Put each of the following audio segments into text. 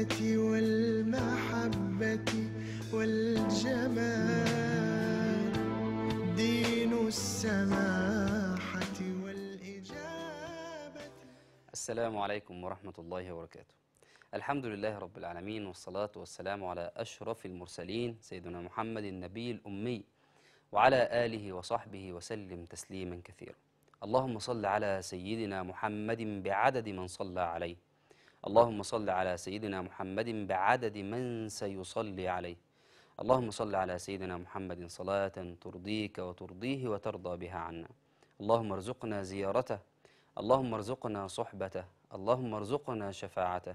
والمحبة والجمال دين السماحة والإجابة السلام عليكم ورحمة الله وبركاته الحمد لله رب العالمين والصلاة والسلام على أشرف المرسلين سيدنا محمد النبي الأمي وعلى آله وصحبه وسلم تسليما كثيرا اللهم صل على سيدنا محمد بعدد من صلى عليه اللهم صل على سيدنا محمد بعدد من سيصلي عليه اللهم صل على سيدنا محمد صلاة ترضيك وترضيه وترضى بها عنا اللهم ارزقنا زيارته اللهم ارزقنا صحبته اللهم ارزقنا شفاعته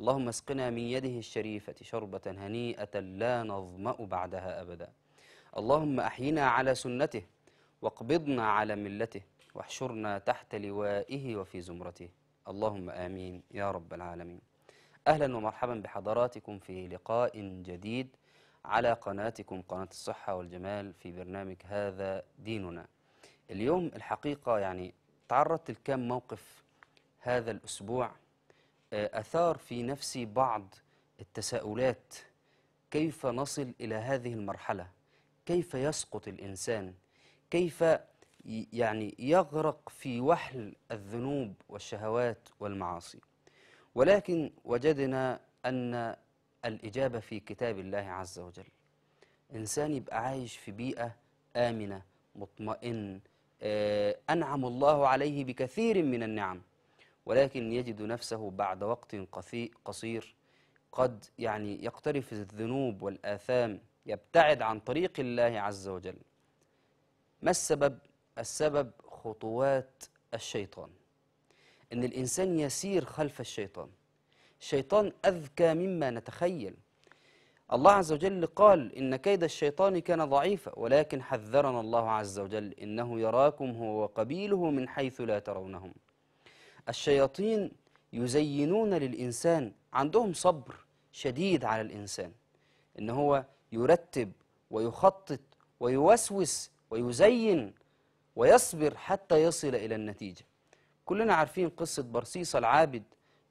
اللهم اسقنا من يده الشريفة شربة هنيئة لا نظمأ بعدها أبدا اللهم أحينا على سنته واقبضنا على ملته واحشرنا تحت لوائه وفي زمرته اللهم آمين يا رب العالمين أهلا ومرحبا بحضراتكم في لقاء جديد على قناتكم قناة الصحة والجمال في برنامج هذا ديننا اليوم الحقيقة يعني تعرضت لكم موقف هذا الأسبوع آه، أثار في نفسي بعض التساؤلات كيف نصل إلى هذه المرحلة كيف يسقط الإنسان كيف يعني يغرق في وحل الذنوب والشهوات والمعاصي ولكن وجدنا أن الإجابة في كتاب الله عز وجل إنسان يبقى عايش في بيئة آمنة مطمئن آه، أنعم الله عليه بكثير من النعم ولكن يجد نفسه بعد وقت قصير قد يعني يقترف الذنوب والآثام يبتعد عن طريق الله عز وجل ما السبب؟ السبب خطوات الشيطان ان الانسان يسير خلف الشيطان الشيطان اذكى مما نتخيل الله عز وجل قال ان كيد الشيطان كان ضعيفا ولكن حذرنا الله عز وجل انه يراكم هو وقبيله من حيث لا ترونهم الشياطين يزينون للانسان عندهم صبر شديد على الانسان ان هو يرتب ويخطط ويوسوس ويزين ويصبر حتى يصل إلى النتيجة كلنا عارفين قصة برسيس العابد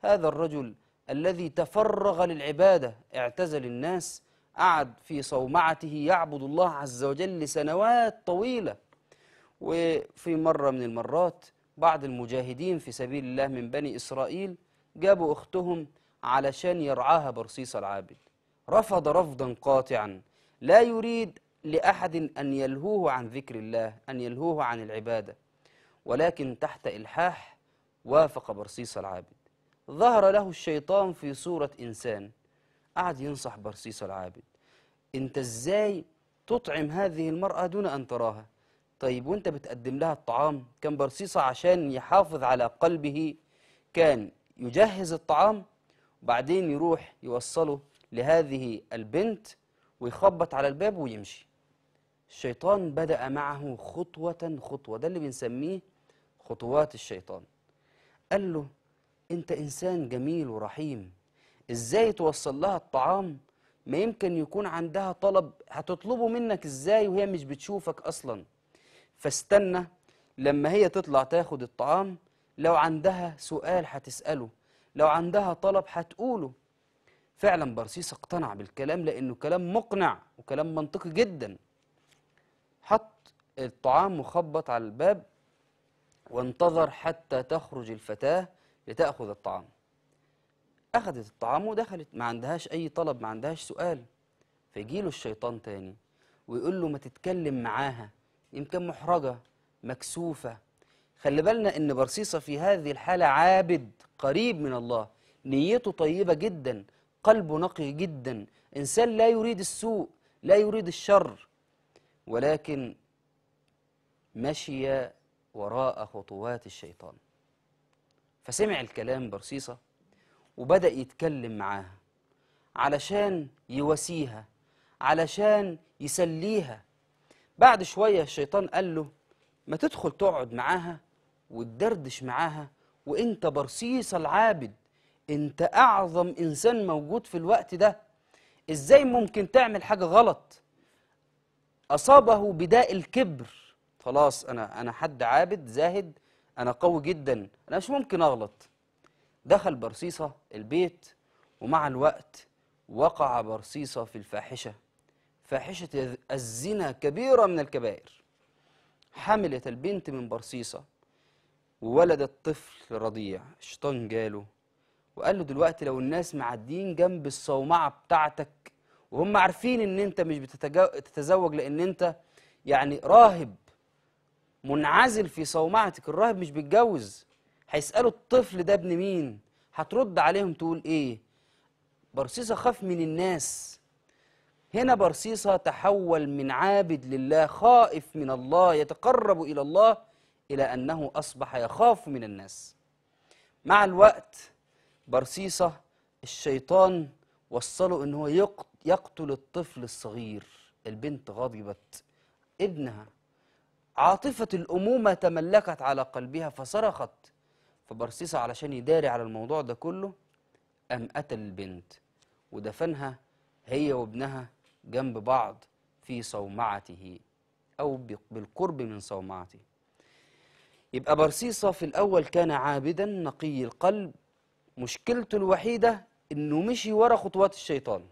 هذا الرجل الذي تفرغ للعبادة اعتزل الناس قعد في صومعته يعبد الله عز وجل لسنوات طويلة وفي مرة من المرات بعض المجاهدين في سبيل الله من بني إسرائيل جابوا أختهم علشان يرعاها برصيص العابد رفض رفضا قاطعا لا يريد لأحد أن يلهوه عن ذكر الله أن يلهوه عن العبادة ولكن تحت إلحاح وافق برصيص العابد ظهر له الشيطان في صورة إنسان قعد ينصح برصيص العابد أنت إزاي تطعم هذه المرأة دون أن تراها طيب وانت بتقدم لها الطعام كان برصيصة عشان يحافظ على قلبه كان يجهز الطعام وبعدين يروح يوصله لهذه البنت ويخبط على الباب ويمشي الشيطان بدأ معه خطوة خطوة ده اللي بنسميه خطوات الشيطان قال له أنت إنسان جميل ورحيم إزاي توصل لها الطعام ما يمكن يكون عندها طلب هتطلبه منك إزاي وهي مش بتشوفك أصلا فاستنى لما هي تطلع تاخد الطعام لو عندها سؤال هتسأله لو عندها طلب هتقوله فعلا برسيس اقتنع بالكلام لأنه كلام مقنع وكلام منطقي جدا حط الطعام مخبط على الباب وانتظر حتى تخرج الفتاة لتأخذ الطعام أخذت الطعام ودخلت ما عندهاش أي طلب ما عندهاش سؤال فيجيله الشيطان تاني ويقول له ما تتكلم معاها يمكن محرجة مكسوفة خلي بالنا إن برصيصة في هذه الحالة عابد قريب من الله نيته طيبة جدا قلبه نقي جدا إنسان لا يريد السوء لا يريد الشر ولكن مشي وراء خطوات الشيطان فسمع الكلام برصيصة وبدأ يتكلم معاها علشان يواسيها علشان يسليها بعد شوية الشيطان قال له ما تدخل تقعد معاها وتدردش معاها وانت برصيصة العابد انت اعظم انسان موجود في الوقت ده ازاي ممكن تعمل حاجة غلط أصابه بداء الكبر خلاص أنا أنا حد عابد زاهد أنا قوي جدا أنا مش ممكن أغلط دخل برصيصة البيت ومع الوقت وقع برصيصة في الفاحشة فاحشة الزنا كبيرة من الكبائر حملت البنت من برصيصة وولدت طفل رضيع الشيطان جاله وقال له دلوقتي لو الناس معديين جنب الصومعة بتاعتك وهم عارفين ان انت مش بتتزوج لان انت يعني راهب منعزل في صومعتك الراهب مش بيتجوز هيسالوا الطفل ده ابن مين هترد عليهم تقول ايه برصيصه خاف من الناس هنا برصيصه تحول من عابد لله خائف من الله يتقرب الى الله الى انه اصبح يخاف من الناس مع الوقت برصيصه الشيطان وصله ان هو يقطع يقتل الطفل الصغير البنت غضبت ابنها عاطفة الأمومة تملكت على قلبها فصرخت فبرسيسة علشان يداري على الموضوع ده كله أم قتل البنت ودفنها هي وابنها جنب بعض في صومعته أو بالقرب من صومعته يبقى برسيسة في الأول كان عابدا نقي القلب مشكلته الوحيدة إنه مشي ورا خطوات الشيطان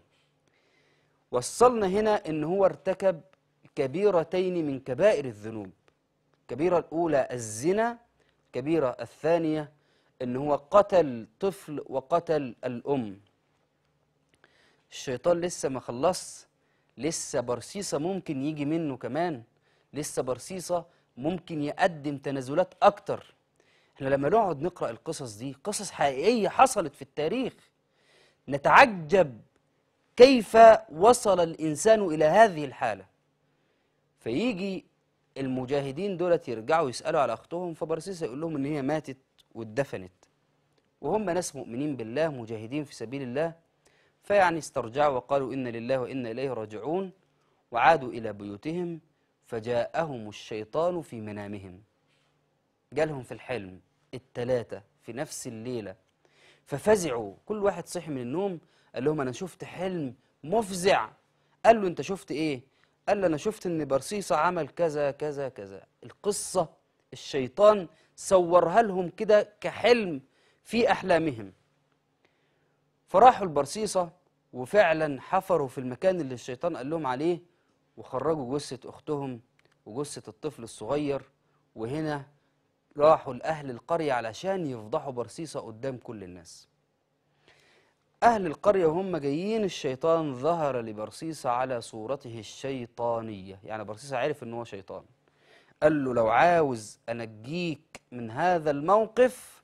وصلنا هنا ان هو ارتكب كبيرتين من كبائر الذنوب الكبيرة الأولى الزنا الكبيرة الثانية ان هو قتل طفل وقتل الأم الشيطان لسه ما خلص لسه برصيصة ممكن يجي منه كمان لسه برصيصة ممكن يقدم تنازلات أكتر احنا لما نقعد نقرأ القصص دي قصص حقيقية حصلت في التاريخ نتعجب كيف وصل الإنسان إلى هذه الحالة فيجي المجاهدين دولت يرجعوا يسألوا على أختهم فبرسيسة يقول لهم إن هي ماتت واتدفنت وهم ناس مؤمنين بالله مجاهدين في سبيل الله فيعني استرجعوا وقالوا إن لله وإنا إليه راجعون وعادوا إلى بيوتهم فجاءهم الشيطان في منامهم جالهم في الحلم التلاتة في نفس الليلة ففزعوا كل واحد صحي من النوم قال لهم انا شفت حلم مفزع قال له انت شفت ايه قال انا شفت ان برصيصه عمل كذا كذا كذا القصه الشيطان صورها لهم كده كحلم في احلامهم فراحوا البرصيصه وفعلا حفروا في المكان اللي الشيطان قال لهم عليه وخرجوا جثه اختهم وجثه الطفل الصغير وهنا راحوا لاهل القريه علشان يفضحوا برصيصه قدام كل الناس أهل القرية وهم جايين الشيطان ظهر لبرسيس على صورته الشيطانية يعني برسيس عرف إن هو شيطان قال له لو عاوز أنجيك من هذا الموقف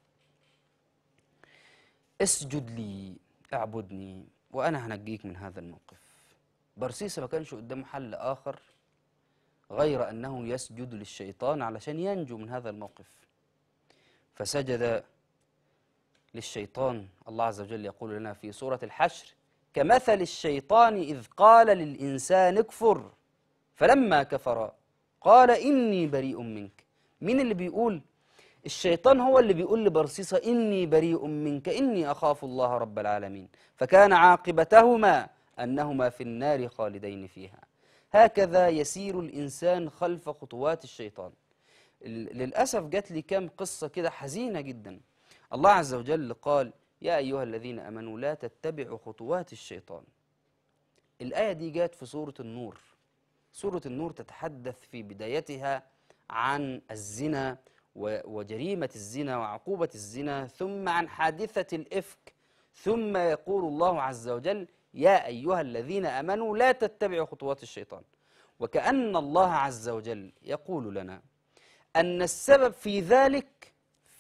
اسجد لي اعبدني وأنا هنجيك من هذا الموقف برسيس ما كانش قدامه حل آخر غير أنه يسجد للشيطان علشان ينجو من هذا الموقف فسجد للشيطان الله عز وجل يقول لنا في سورة الحشر كمثل الشيطان إذ قال للإنسان اكفر فلما كفر قال إني بريء منك مين اللي بيقول الشيطان هو اللي بيقول لبرصيصة إني بريء منك إني أخاف الله رب العالمين فكان عاقبتهما أنهما في النار خالدين فيها هكذا يسير الإنسان خلف خطوات الشيطان للأسف جات لي كام قصة كده حزينة جداً الله عز وجل قال يا أيها الذين أمنوا لا تتبعوا خطوات الشيطان الآية دي جاءت في سورة النور سورة النور تتحدث في بدايتها عن الزنا وجريمة الزنا وعقوبة الزنا ثم عن حادثة الإفك ثم يقول الله عز وجل يا أيها الذين أمنوا لا تتبعوا خطوات الشيطان وكأن الله عز وجل يقول لنا أن السبب في ذلك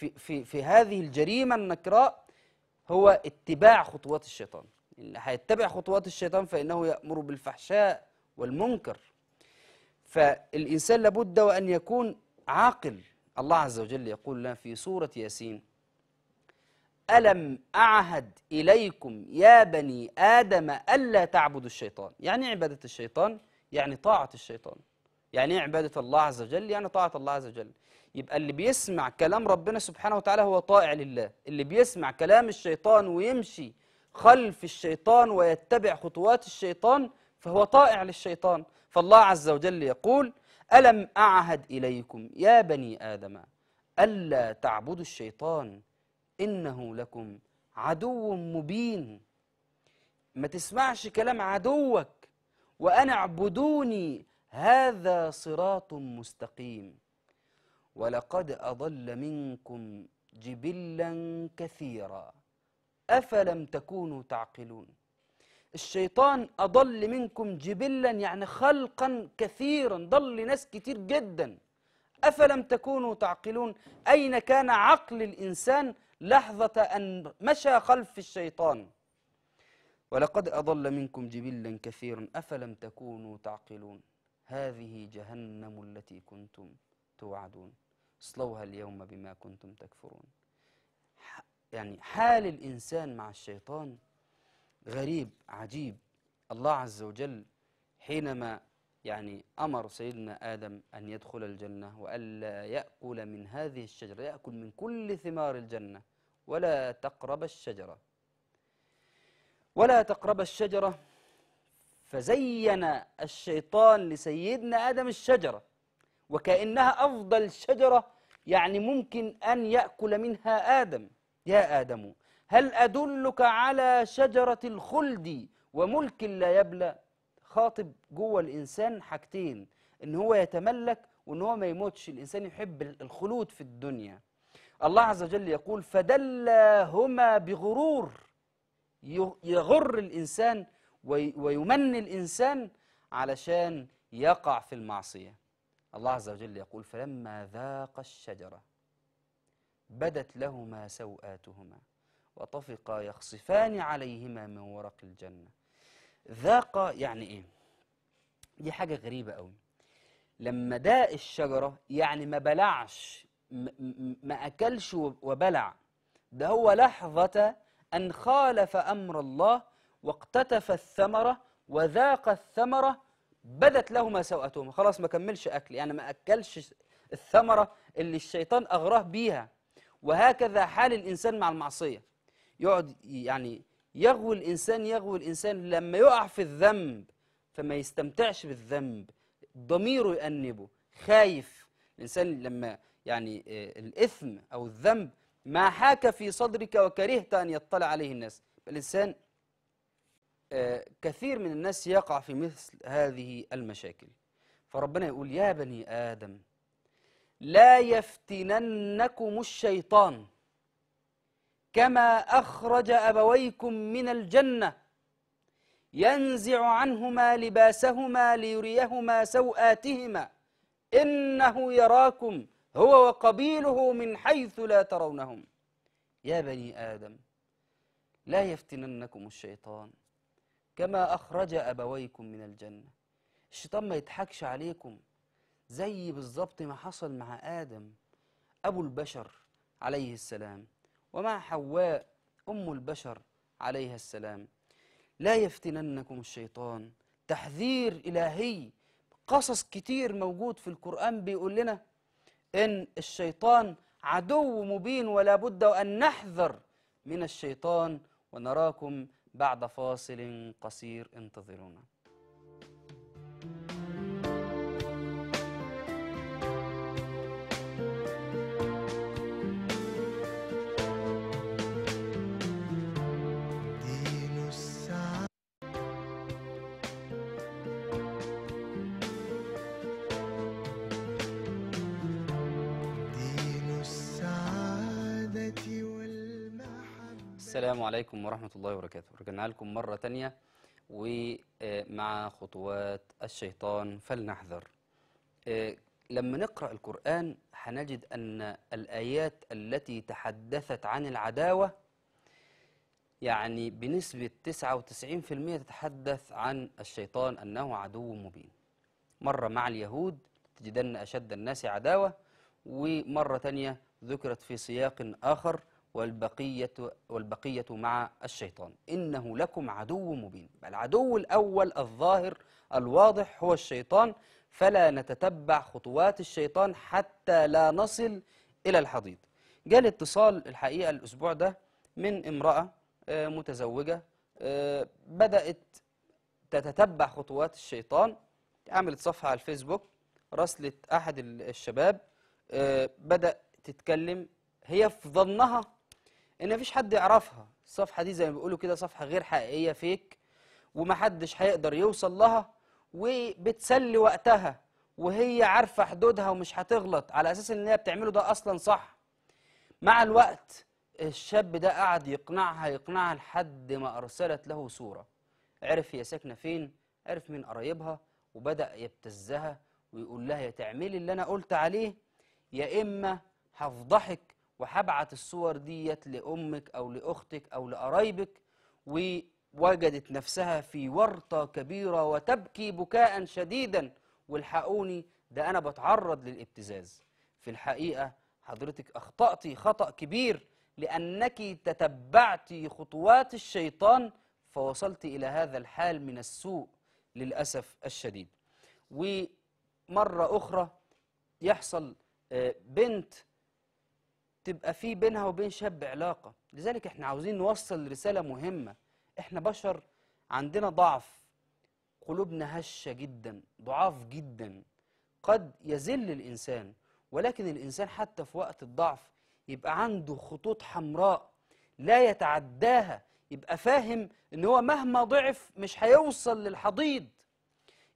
في, في, في هذه الجريمة النكراء هو اتباع خطوات الشيطان اللي هيتبع خطوات الشيطان فإنه يأمر بالفحشاء والمنكر فالإنسان لابد وأن يكون عاقل الله عز وجل يقول لنا في سورة ياسين ألم أعهد إليكم يا بني آدم ألا تعبدوا الشيطان يعني عبادة الشيطان يعني طاعة الشيطان يعني عبادة الله عز وجل يعني طاعة الله عز وجل يبقى اللي بيسمع كلام ربنا سبحانه وتعالى هو طائع لله اللي بيسمع كلام الشيطان ويمشي خلف الشيطان ويتبع خطوات الشيطان فهو طائع للشيطان فالله عز وجل يقول ألم أعهد إليكم يا بني آدم ألا تعبدوا الشيطان إنه لكم عدو مبين ما تسمعش كلام عدوك وأنا اعبدوني هذا صراط مستقيم ولقد أضل منكم جبلا كثيرا أفلم تكونوا تعقلون الشيطان أضل منكم جبلا يعني خلقا كثيرا ضل ناس كتير جدا أفلم تكونوا تعقلون أين كان عقل الإنسان لحظة أن مشى خلف الشيطان ولقد أضل منكم جبلا كثيرا أفلم تكونوا تعقلون هذه جهنم التي كنتم توعدون اصلوها اليوم بما كنتم تكفرون يعني حال الإنسان مع الشيطان غريب عجيب الله عز وجل حينما يعني أمر سيدنا آدم أن يدخل الجنة وألا يأكل من هذه الشجرة يأكل من كل ثمار الجنة ولا تقرب الشجرة ولا تقرب الشجرة فزين الشيطان لسيدنا آدم الشجرة وكأنها أفضل شجرة يعني ممكن أن يأكل منها آدم يا آدم هل أدلك على شجرة الخلد وملك لا يبلى خاطب جوه الإنسان حاجتين إن هو يتملك وإن هو ما يموتش الإنسان يحب الخلود في الدنيا الله عز وجل يقول فدلاهما بغرور يغر الإنسان ويمن الإنسان علشان يقع في المعصية الله عز وجل يقول فلما ذاق الشجرة بدت لهما سوآتهما وطفقا يخصفان عليهما من ورق الجنة ذاق يعني إيه؟ دي حاجة غريبة قوي لما داء الشجرة يعني ما بلعش ما أكلش وبلع ده هو لحظة أن خالف أمر الله واقتتف الثمرة وذاق الثمرة بدت لهما سوءتهما خلاص ما كملش أكل يعني ما أكلش الثمرة اللي الشيطان أغراه بيها وهكذا حال الإنسان مع المعصية يقعد يعني يغوي الإنسان يغوي الإنسان لما يقع في الذنب فما يستمتعش بالذنب ضميره يأنبه خايف الإنسان لما يعني آه، الإثم أو الذنب ما حاك في صدرك وكرهت أن يطلع عليه الناس الإنسان كثير من الناس يقع في مثل هذه المشاكل فربنا يقول يا بني آدم لا يفتننكم الشيطان كما أخرج أبويكم من الجنة ينزع عنهما لباسهما ليريهما سوآتهما إنه يراكم هو وقبيله من حيث لا ترونهم يا بني آدم لا يفتننكم الشيطان كما أخرج أبويكم من الجنة الشيطان ما يضحكش عليكم زي بالظبط ما حصل مع آدم أبو البشر عليه السلام ومع حواء أم البشر عليها السلام لا يفتننكم الشيطان تحذير إلهي قصص كتير موجود في القرآن بيقول لنا إن الشيطان عدو مبين ولا بد أن نحذر من الشيطان ونراكم بعد فاصل قصير انتظرونا السلام عليكم ورحمة الله وبركاته رجعنا لكم مرة تانية ومع خطوات الشيطان فلنحذر آه، لما نقرأ القرآن هنجد أن الآيات التي تحدثت عن العداوة يعني بنسبة 99% تتحدث عن الشيطان أنه عدو مبين مرة مع اليهود تجدن أشد الناس عداوة ومرة تانية ذكرت في سياق آخر والبقية, والبقية مع الشيطان إنه لكم عدو مبين العدو الأول الظاهر الواضح هو الشيطان فلا نتتبع خطوات الشيطان حتى لا نصل إلى الحضيض جاء اتصال الحقيقة الأسبوع ده من امرأة آه، متزوجة آه، بدأت تتتبع خطوات الشيطان عملت صفحة على الفيسبوك رسلت أحد الشباب آه، بدأ تتكلم هي في ظنها ان مفيش حد يعرفها الصفحه دي زي ما بيقولوا كده صفحه غير حقيقيه فيك ومحدش هيقدر يوصل لها وبتسلي وقتها وهي عارفه حدودها ومش هتغلط على اساس ان هي بتعمله ده اصلا صح مع الوقت الشاب ده قعد يقنعها يقنعها لحد ما ارسلت له صوره عرف هي ساكنه فين عرف مين قرايبها وبدا يبتزها ويقول لها يا تعملي اللي انا قلت عليه يا اما هفضحك وهبعت الصور ديت لأمك أو لأختك أو لقرايبك ووجدت نفسها في ورطة كبيرة وتبكي بكاء شديدا والحقوني ده أنا بتعرض للابتزاز في الحقيقة حضرتك أخطأتي خطأ كبير لأنك تتبعت خطوات الشيطان فوصلت إلى هذا الحال من السوء للأسف الشديد ومرة أخرى يحصل آه، بنت تبقى في بينها وبين شاب علاقة لذلك احنا عاوزين نوصل رسالة مهمة احنا بشر عندنا ضعف قلوبنا هشة جدا ضعاف جدا قد يذل الإنسان ولكن الإنسان حتى في وقت الضعف يبقى عنده خطوط حمراء لا يتعداها يبقى فاهم ان هو مهما ضعف مش هيوصل للحضيض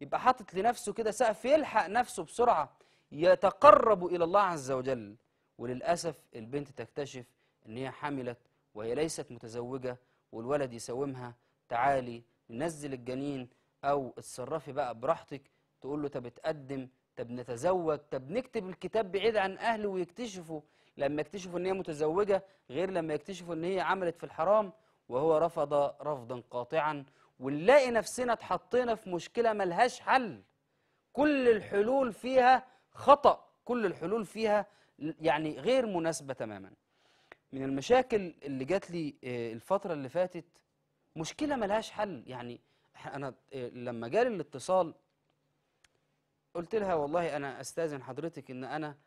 يبقى حاطط لنفسه كده سقف يلحق نفسه بسرعة يتقرب إلى الله عز وجل وللأسف البنت تكتشف إن هي حملت وهي ليست متزوجة والولد يساومها تعالي ننزل الجنين أو اتصرفي بقى براحتك تقول له طب اتقدم طب نتزوج طب نكتب الكتاب بعيد عن أهله ويكتشفوا لما يكتشفوا إن هي متزوجة غير لما يكتشفوا إن هي عملت في الحرام وهو رفض رفضا قاطعا ونلاقي نفسنا اتحطينا في مشكلة ملهاش حل كل الحلول فيها خطأ كل الحلول فيها يعني غير مناسبة تماما من المشاكل اللي جات لي آه، الفترة اللي فاتت مشكلة ملهاش حل يعني أنا آه، لما جالي الاتصال قلت لها والله أنا أستاذن حضرتك إن أنا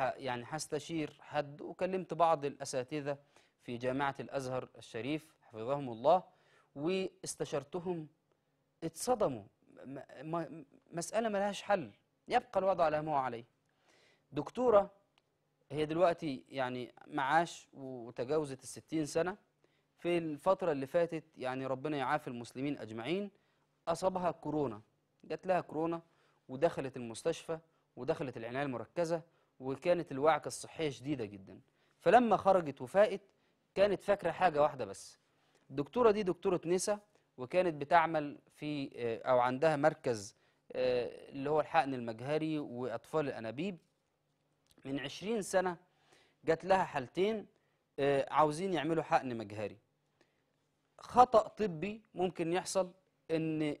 يعني هستشير حد وكلمت بعض الأساتذة في جامعة الأزهر الشريف حفظهم الله واستشرتهم اتصدموا مسألة ملهاش حل يبقى الوضع على ما هو عليه دكتورة هي دلوقتي يعني معاش وتجاوزت الستين سنة في الفترة اللي فاتت يعني ربنا يعافي المسلمين أجمعين أصابها كورونا جات لها كورونا ودخلت المستشفى ودخلت العناية المركزة وكانت الوعكة الصحية شديدة جدا فلما خرجت وفائت كانت فاكرة حاجة واحدة بس الدكتورة دي دكتورة نسا وكانت بتعمل في آه، أو عندها مركز آه، اللي هو الحقن المجهري وأطفال الأنابيب من عشرين سنة جات لها حالتين آه، عاوزين يعملوا حقن مجهري خطأ طبي ممكن يحصل ان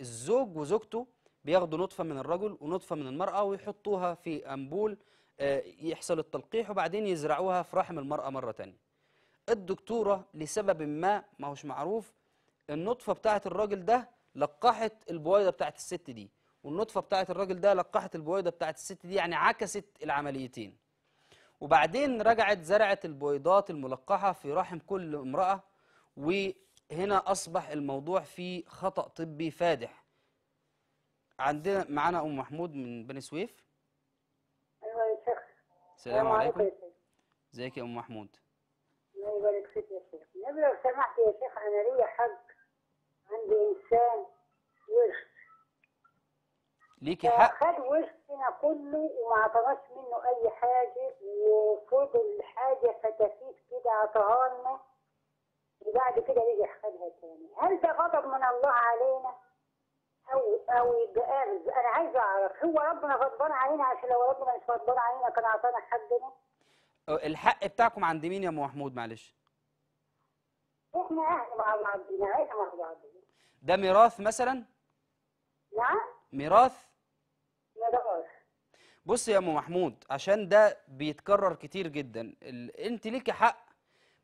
الزوج وزوجته بياخدوا نطفة من الرجل ونطفة من المرأة ويحطوها في أنبول آه، يحصل التلقيح وبعدين يزرعوها في رحم المرأة مرة تانية الدكتورة لسبب ما ما هوش معروف النطفة بتاعت الراجل ده لقحت البويضة بتاعت الست دي والنطفه بتاعه الراجل ده لقحت البويضه بتاعه الست دي يعني عكست العمليتين وبعدين رجعت زرعت البويضات الملقحه في رحم كل امراه وهنا اصبح الموضوع فيه خطا طبي فادح عندنا معانا ام محمود من بني سويف ايوه يا شيخ السلام عليكم ازيك يا ام محمود الله يبارك فيك يا شيخ لو سمحت يا شيخ انا ليا حق عندي انسان ورث ليكي حق خد وشنا كله وما اعطناش منه اي حاجه وفضل حاجه فتافيت كده اعطاها لنا وبعد كده رجع خدها تاني هل ده غضب من الله علينا او او يبقى انا عايز اعرف هو ربنا غضبان علينا عشان لو ربنا مش غضبان علينا كان اعطانا حقنا الحق بتاعكم عند مين يا ام محمود معلش احنا اهل مع بعضنا احنا مع بعضنا ده ميراث مثلا نعم ميراث بص يا ام محمود عشان ده بيتكرر كتير جدا انت ليكي حق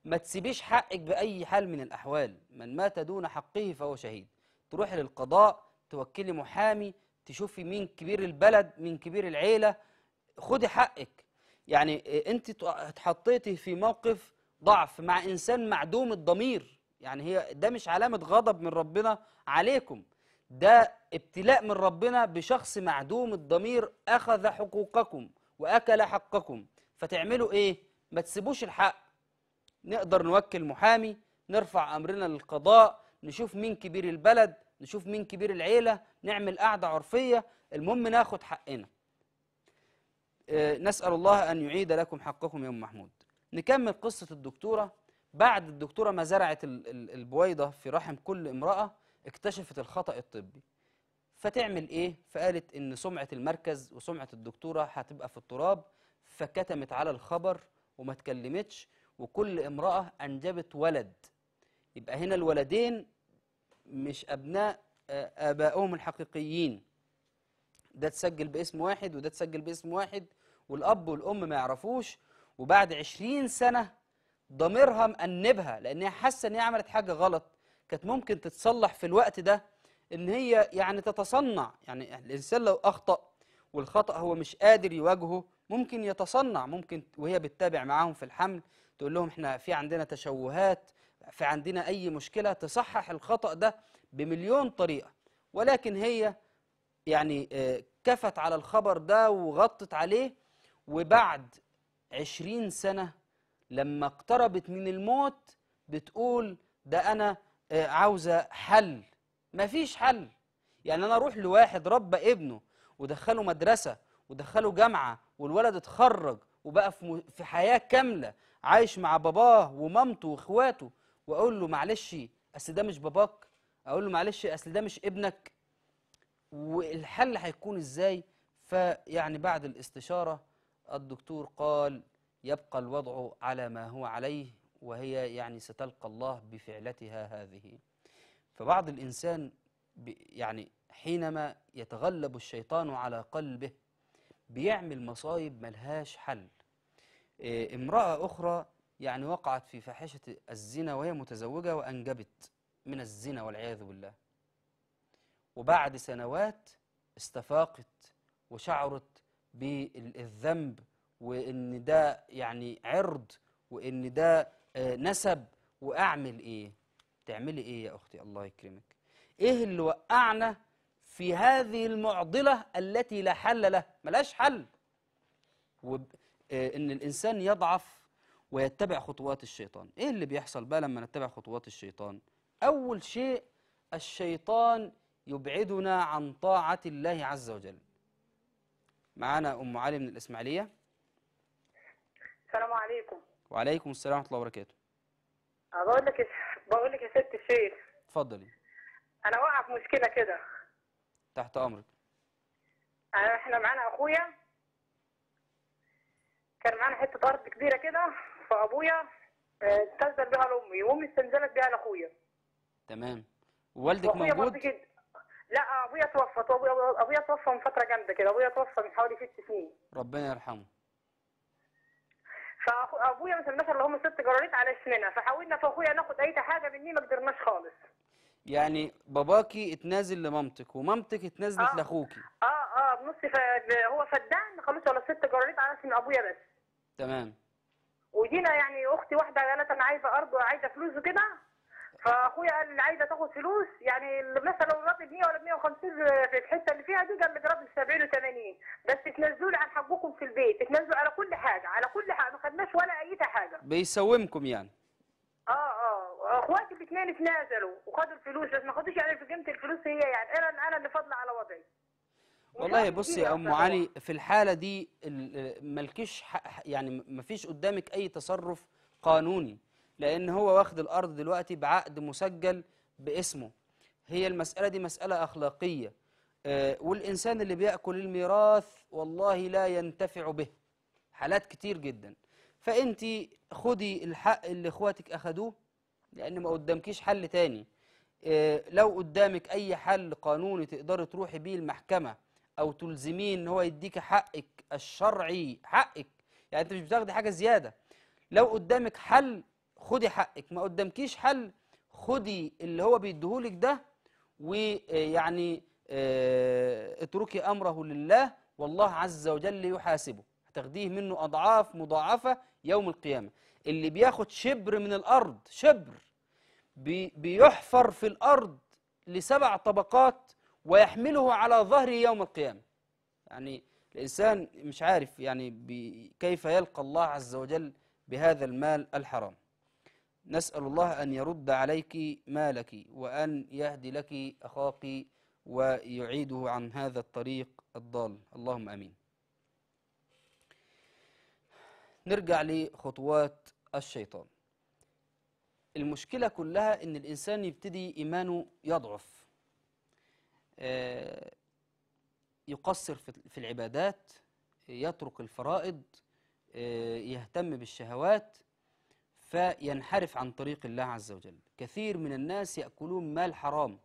ما تسيبيش حقك باي حال من الاحوال من مات دون حقه فهو شهيد تروحي للقضاء توكلي محامي تشوفي مين كبير البلد مين كبير العيله خدي حقك يعني آه، انت اتحطيتي في موقف ضعف مع انسان معدوم الضمير يعني هي ده مش علامه غضب من ربنا عليكم ده ابتلاء من ربنا بشخص معدوم الضمير أخذ حقوقكم وأكل حقكم فتعملوا إيه؟ ما تسيبوش الحق نقدر نوكل محامي نرفع أمرنا للقضاء نشوف مين كبير البلد نشوف مين كبير العيلة نعمل قعدة عرفية المهم ناخد حقنا آه، نسأل الله أن يعيد لكم حقكم يا أم محمود نكمل قصة الدكتورة بعد الدكتورة ما زرعت البويضة في رحم كل امرأة اكتشفت الخطأ الطبي فتعمل ايه فقالت ان سمعه المركز وسمعه الدكتوره هتبقى في التراب فكتمت على الخبر وما اتكلمتش وكل امراه انجبت ولد يبقى هنا الولدين مش ابناء آه، ابائهم الحقيقيين ده تسجل باسم واحد وده تسجل باسم واحد والاب والام ما يعرفوش وبعد عشرين سنه ضميرها مأنبها لانها حاسه ان هي عملت حاجه غلط كانت ممكن تتصلح في الوقت ده ان هي يعني تتصنع يعني الانسان لو اخطا والخطا هو مش قادر يواجهه ممكن يتصنع ممكن وهي بتتابع معاهم في الحمل تقول لهم احنا في عندنا تشوهات في عندنا اي مشكله تصحح الخطا ده بمليون طريقه ولكن هي يعني آه، كفت على الخبر ده وغطت عليه وبعد عشرين سنة لما اقتربت من الموت بتقول ده أنا عاوزه حل مفيش حل يعني انا اروح لواحد ربى ابنه ودخله مدرسه ودخله جامعه والولد اتخرج وبقى في, في حياه كامله عايش مع باباه ومامته واخواته واقول له معلش اصل ده مش باباك اقول له معلش اصل ده مش ابنك والحل هيكون ازاي فيعني بعد الاستشاره الدكتور قال يبقى الوضع على ما هو عليه وهي يعني ستلقى الله بفعلتها هذه فبعض الإنسان يعني حينما يتغلب الشيطان على قلبه بيعمل مصايب ملهاش حل إيه امرأة أخرى يعني وقعت في فاحشة الزنا وهي متزوجة وأنجبت من الزنا والعياذ بالله وبعد سنوات استفاقت وشعرت بالذنب وإن ده يعني عرض وإن ده آه، نسب واعمل ايه تعملي ايه يا اختي الله يكرمك ايه اللي وقعنا في هذه المعضله التي لا حل لها ملهاش حل وب... آه، ان الانسان يضعف ويتبع خطوات الشيطان ايه اللي بيحصل بقى لما نتبع خطوات الشيطان اول شيء الشيطان يبعدنا عن طاعه الله عز وجل معانا ام علي من الاسماعيليه السلام عليكم وعليكم السلام ورحمه الله وبركاته بقول لك بقول لك يا ست الشيخ اتفضلي انا واقعه في مشكله كده تحت امرك احنا معانا اخويا كان معانا حته ارض كبيره كده فابويا آه، استنزل بيها لامي وامي استنزلت بيها لاخويا تمام والدك موجود كده. لا ابويا توفى ابويا ابويا توفى من فتره جامده كده ابويا توفى من حوالي ست سنين ربنا يرحمه فابويا ما مثلا اللي هم ست جرارات على اسمنا فحاولنا في اخويا ناخد اي حاجه مني ما قدرناش خالص يعني باباكي اتنازل لمامتك ومامتك اتنازلت آه. لاخوكي اه اه بنص ف... هو فدان خلاص ولا ست جرارات على اسم ابويا بس تمام وجينا يعني اختي واحده قالت انا عايزه ارض وعايزه فلوس وكده فاخويا قال عايزه تاخد فلوس يعني مثلا لو راضي 100 ولا 150 في الحته اللي فيها دي قال لي جراب 70 و80 بس تنزلوا لي عن حقكم في البيت تنزلوا على كل حاجه على كل حاجه ما خدناش ولا اي حاجه بيسومكم يعني اه اه اخواتي الاثنين اتنازلوا وخدوا الفلوس بس ما خدوش يعني في قيمه الفلوس هي يعني انا انا اللي فاضله على وضعي والله بصي يا ام علي في الحاله دي مالكيش يعني مفيش قدامك اي تصرف قانوني لأن هو واخد الأرض دلوقتي بعقد مسجل باسمه هي المسألة دي مسألة أخلاقية آه، والإنسان اللي بيأكل الميراث والله لا ينتفع به حالات كتير جدا فأنت خدي الحق اللي إخواتك أخدوه لأن ما قدامكيش حل تاني آه، لو قدامك أي حل قانوني تقدري تروحي بيه المحكمة أو تلزميه إن هو يديك حقك الشرعي حقك يعني أنت مش بتاخدي حاجة زيادة لو قدامك حل خدي حقك ما قدامكيش حل خدي اللي هو بيديهولك ده ويعني آه، اتركي امره لله والله عز وجل يحاسبه هتاخديه منه اضعاف مضاعفه يوم القيامه اللي بياخد شبر من الارض شبر بيحفر في الارض لسبع طبقات ويحمله على ظهره يوم القيامه يعني الانسان مش عارف يعني كيف يلقى الله عز وجل بهذا المال الحرام نسأل الله أن يرد عليك مالك وأن يهدي لك أخاك ويعيده عن هذا الطريق الضال اللهم أمين نرجع لخطوات الشيطان المشكلة كلها إن الإنسان يبتدي إيمانه يضعف آه، يقصر في العبادات يترك الفرائض آه، يهتم بالشهوات فينحرف عن طريق الله عز وجل كثير من الناس يأكلون مال حرام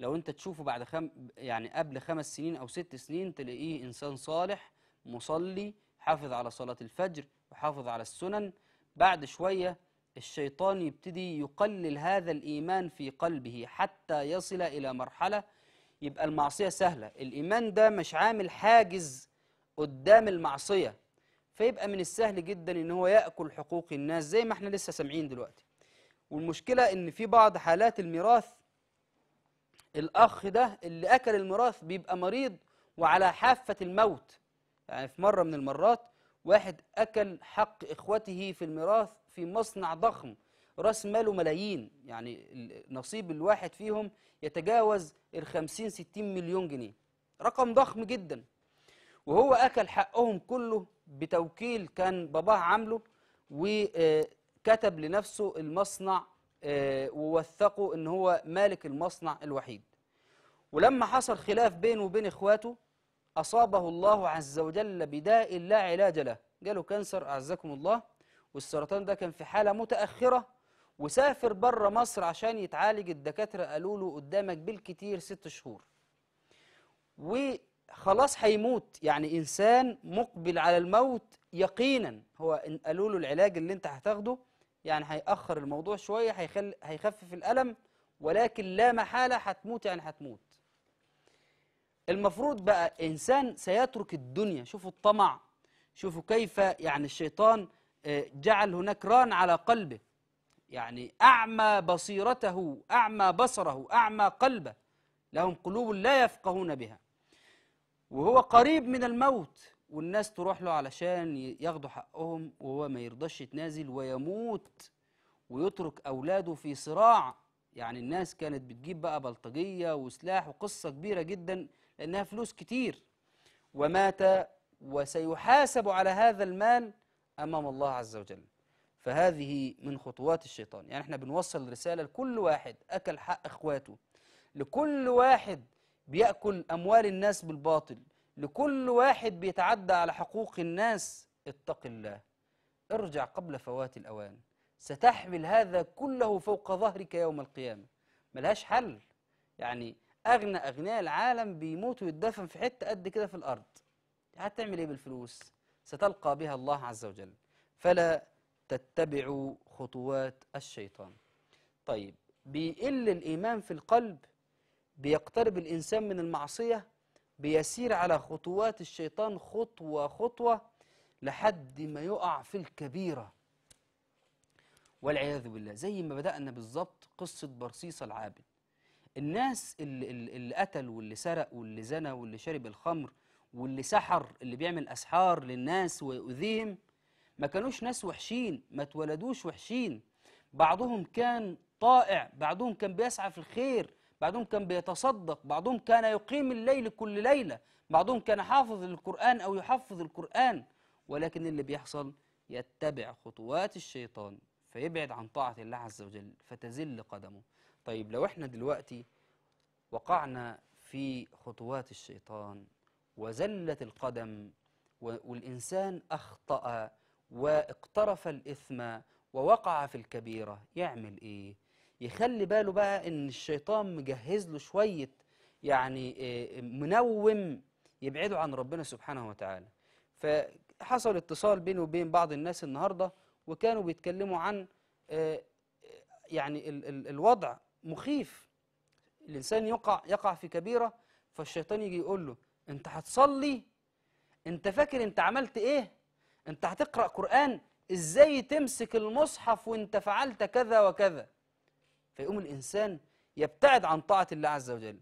لو أنت تشوفه بعد خم يعني قبل خمس سنين أو ست سنين تلاقيه إنسان صالح مصلي حافظ على صلاة الفجر وحافظ على السنن بعد شوية الشيطان يبتدي يقلل هذا الإيمان في قلبه حتى يصل إلى مرحلة يبقى المعصية سهلة الإيمان ده مش عامل حاجز قدام المعصية فيبقى من السهل جدا ان هو ياكل حقوق الناس زي ما احنا لسه سامعين دلوقتي والمشكله ان في بعض حالات الميراث الاخ ده اللي اكل الميراث بيبقى مريض وعلى حافه الموت يعني في مره من المرات واحد اكل حق اخوته في الميراث في مصنع ضخم راس ماله ملايين يعني نصيب الواحد فيهم يتجاوز ال 50 60 مليون جنيه رقم ضخم جدا وهو اكل حقهم كله بتوكيل كان باباه عامله وكتب لنفسه المصنع آه، ووثقه ان هو مالك المصنع الوحيد ولما حصل خلاف بينه وبين اخواته اصابه الله عز وجل بداء لا علاج له جاله كانسر اعزكم الله والسرطان ده كان في حاله متاخره وسافر بره مصر عشان يتعالج الدكاتره قالوا له قدامك بالكتير ست شهور و خلاص هيموت يعني إنسان مقبل على الموت يقينا هو إن قالوا له العلاج اللي أنت هتاخده يعني هيأخر الموضوع شوية هيخل هيخفف الألم ولكن لا محالة هتموت يعني هتموت المفروض بقى إنسان سيترك الدنيا شوفوا الطمع شوفوا كيف يعني الشيطان آه، جعل هناك ران على قلبه يعني أعمى بصيرته أعمى بصره أعمى قلبه لهم قلوب لا يفقهون بها وهو قريب من الموت والناس تروح له علشان ياخدوا حقهم وهو ما يرضاش يتنازل ويموت ويترك أولاده في صراع يعني الناس كانت بتجيب بقى بلطجية وسلاح وقصة كبيرة جدا لأنها فلوس كتير ومات وسيحاسب على هذا المال أمام الله عز وجل فهذه من خطوات الشيطان يعني احنا بنوصل رسالة لكل واحد أكل حق إخواته لكل واحد بيأكل أموال الناس بالباطل لكل واحد بيتعدى على حقوق الناس اتق الله ارجع قبل فوات الأوان ستحمل هذا كله فوق ظهرك يوم القيامة ملهاش حل يعني أغنى أغنياء العالم بيموت يتدفن في حتة قد كده في الأرض هتعمل إيه بالفلوس ستلقى بها الله عز وجل فلا تتبعوا خطوات الشيطان طيب بيقل الإيمان في القلب بيقترب الإنسان من المعصية بيسير على خطوات الشيطان خطوة خطوة لحد ما يقع في الكبيرة والعياذ بالله زي ما بدأنا بالظبط قصة برصيص العابد الناس اللي, اللي قتل واللي سرق واللي زنى واللي شرب الخمر واللي سحر اللي بيعمل أسحار للناس ويؤذيهم ما كانوش ناس وحشين ما اتولدوش وحشين بعضهم كان طائع بعضهم كان بيسعى في الخير بعضهم كان بيتصدق بعضهم كان يقيم الليل كل ليلة بعضهم كان حافظ القرآن أو يحفظ القرآن ولكن اللي بيحصل يتبع خطوات الشيطان فيبعد عن طاعة الله عز وجل فتزل قدمه طيب لو احنا دلوقتي وقعنا في خطوات الشيطان وزلت القدم والإنسان أخطأ واقترف الإثم ووقع في الكبيرة يعمل إيه؟ يخلي باله بقى ان الشيطان مجهز له شويه يعني آه، منوم يبعده عن ربنا سبحانه وتعالى فحصل اتصال بينه وبين بعض الناس النهارده وكانوا بيتكلموا عن آه، يعني الوضع مخيف الانسان يقع يقع في كبيره فالشيطان يجي يقول له انت هتصلي انت فاكر انت عملت ايه انت هتقرا قران ازاي تمسك المصحف وانت فعلت كذا وكذا فيقوم الإنسان يبتعد عن طاعة الله عز وجل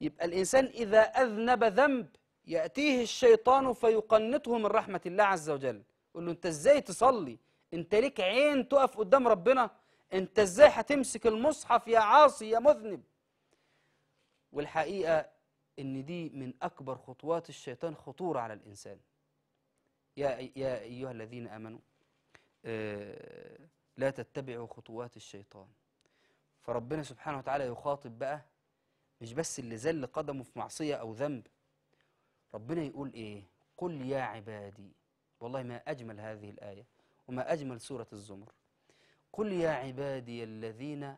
يبقى الإنسان إذا أذنب ذنب يأتيه الشيطان فيقنطه من رحمة الله عز وجل يقول له أنت إزاي تصلي أنت ليك عين تقف قدام ربنا أنت إزاي هتمسك المصحف يا عاصي يا مذنب والحقيقة إن دي من أكبر خطوات الشيطان خطورة على الإنسان يا, يا أيها الذين آمنوا آه، لا تتبعوا خطوات الشيطان فربنا سبحانه وتعالى يخاطب بقى مش بس اللي زل قدمه في معصية أو ذنب ربنا يقول إيه قل يا عبادي والله ما أجمل هذه الآية وما أجمل سورة الزمر قل يا عبادي الذين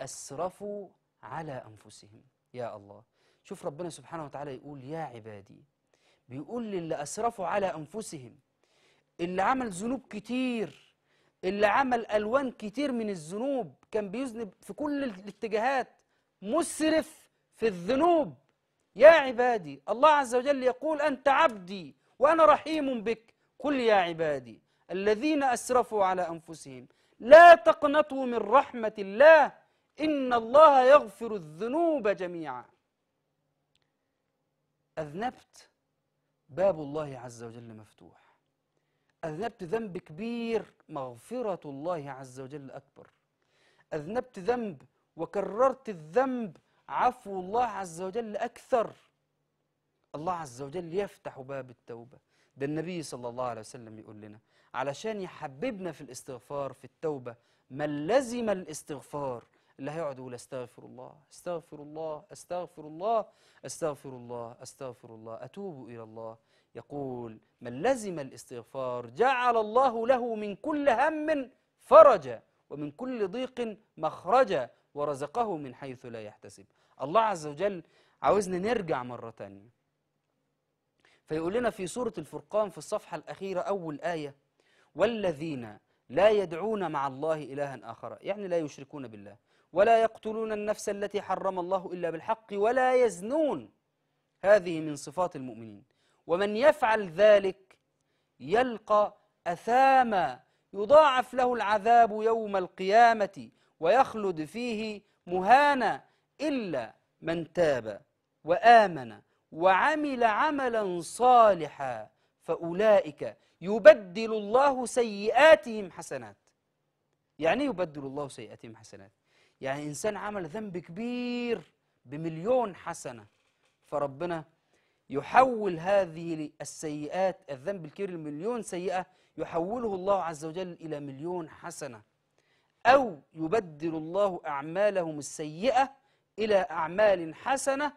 أسرفوا على أنفسهم يا الله شوف ربنا سبحانه وتعالى يقول يا عبادي بيقول للي أسرفوا على أنفسهم اللي عمل ذنوب كتير اللي عمل ألوان كتير من الذنوب كان بيذنب في كل الاتجاهات مسرف في الذنوب يا عبادي الله عز وجل يقول أنت عبدي وأنا رحيم بك قل يا عبادي الذين أسرفوا على أنفسهم لا تقنطوا من رحمة الله إن الله يغفر الذنوب جميعا أذنبت باب الله عز وجل مفتوح أذنبت ذنب كبير مغفرة الله عز وجل أكبر أذنبت ذنب وكررت الذنب عفو الله عز وجل أكثر الله عز وجل يفتح باب التوبة ده النبي صلى الله عليه وسلم يقول لنا علشان يحببنا في الاستغفار في التوبة من لزم الاستغفار اللي هيقعد يقول استغفر الله استغفر الله استغفر الله استغفر الله استغفر الله اتوب الى الله يقول من لزم الاستغفار جعل الله له من كل هم فرجا ومن كل ضيق مخرجا ورزقه من حيث لا يحتسب الله عز وجل عاوزنا نرجع مرة تانية فيقول لنا في سورة الفرقان في الصفحة الأخيرة أول آية والذين لا يدعون مع الله إلها آخر يعني لا يشركون بالله ولا يقتلون النفس التي حرم الله إلا بالحق ولا يزنون هذه من صفات المؤمنين ومن يفعل ذلك يلقى أثاما يضاعف له العذاب يوم القيامة ويخلد فيه مهانا إلا من تاب وآمن وعمل عملا صالحا فأولئك يبدل الله سيئاتهم حسنات يعني إيه يبدل الله سيئاتهم حسنات يعني إنسان عمل ذنب كبير بمليون حسنة فربنا يحول هذه السيئات الذنب الكبير المليون سيئة يحوله الله عز وجل إلى مليون حسنة أو يبدل الله أعمالهم السيئة إلى أعمال حسنة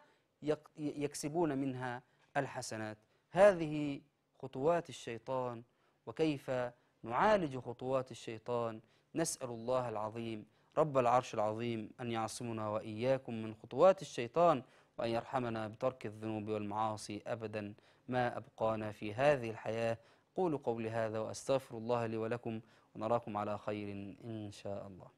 يكسبون منها الحسنات هذه خطوات الشيطان وكيف نعالج خطوات الشيطان نسأل الله العظيم رب العرش العظيم أن يعصمنا وإياكم من خطوات الشيطان وأن يرحمنا بترك الذنوب والمعاصي أبدا ما أبقانا في هذه الحياة قولوا قولي هذا وأستغفر الله لي ولكم ونراكم على خير إن شاء الله